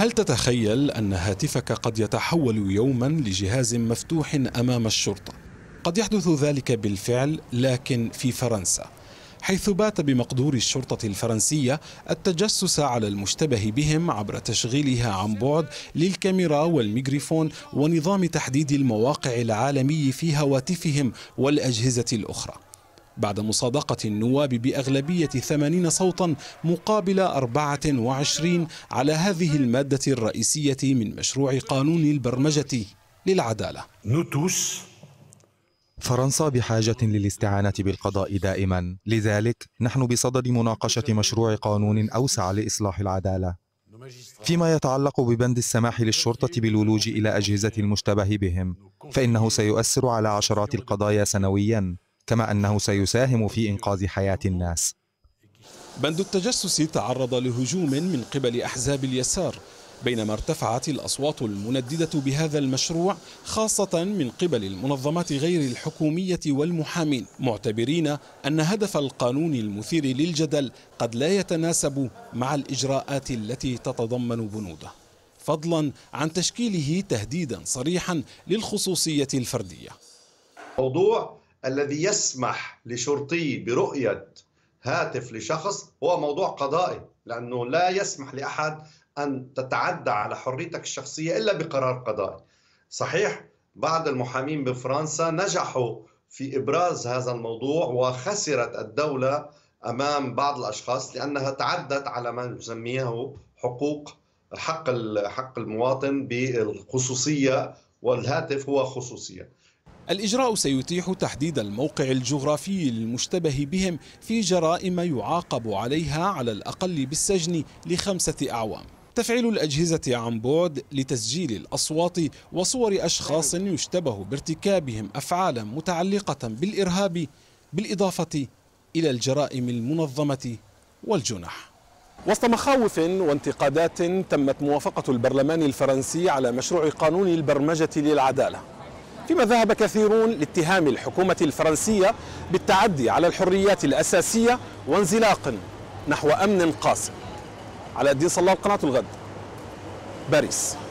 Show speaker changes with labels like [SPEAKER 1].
[SPEAKER 1] هل تتخيل أن هاتفك قد يتحول يوما لجهاز مفتوح أمام الشرطة؟ قد يحدث ذلك بالفعل لكن في فرنسا حيث بات بمقدور الشرطة الفرنسية التجسس على المشتبه بهم عبر تشغيلها عن بعد للكاميرا والميكروفون ونظام تحديد المواقع العالمي في هواتفهم والأجهزة الأخرى بعد مصادقة النواب بأغلبية 80 صوتا مقابل 24 على هذه المادة الرئيسية من مشروع قانون البرمجة للعدالة
[SPEAKER 2] فرنسا بحاجة للاستعانة بالقضاء دائما لذلك نحن بصدد مناقشة مشروع قانون أوسع لإصلاح العدالة فيما يتعلق ببند السماح للشرطة بالولوج إلى أجهزة المشتبه بهم فإنه سيؤثر على عشرات القضايا سنوياً كما أنه سيساهم في إنقاذ حياة الناس
[SPEAKER 1] بند التجسس تعرض لهجوم من قبل أحزاب اليسار بينما ارتفعت الأصوات المنددة بهذا المشروع خاصة من قبل المنظمات غير الحكومية والمحامين معتبرين أن هدف القانون المثير للجدل قد لا يتناسب مع الإجراءات التي تتضمن بنوده فضلا عن تشكيله تهديدا صريحا للخصوصية الفردية
[SPEAKER 3] موضوع الذي يسمح لشرطي برؤية هاتف لشخص هو موضوع قضائي لأنه لا يسمح لأحد أن تتعدى على حريتك الشخصية إلا بقرار قضائي صحيح بعض المحامين بفرنسا نجحوا في إبراز هذا الموضوع وخسرت الدولة أمام بعض الأشخاص لأنها تعدت على ما نسميه حقوق حق حق المواطن بالخصوصية والهاتف هو خصوصية
[SPEAKER 1] الإجراء سيتيح تحديد الموقع الجغرافي للمشتبه بهم في جرائم يعاقب عليها على الأقل بالسجن لخمسة أعوام تفعيل الأجهزة عن بعد لتسجيل الأصوات وصور أشخاص يشتبه بارتكابهم أفعالا متعلقة بالإرهاب بالإضافة إلى الجرائم المنظمة والجنح وسط مخاوف وانتقادات تمت موافقة البرلمان الفرنسي على مشروع قانون البرمجة للعدالة فيما ذهب كثيرون لاتهام الحكومة الفرنسية بالتعدي على الحريات الأساسية وانزلاق نحو أمن قاسي على الدين صلاح قناة الغد
[SPEAKER 2] باريس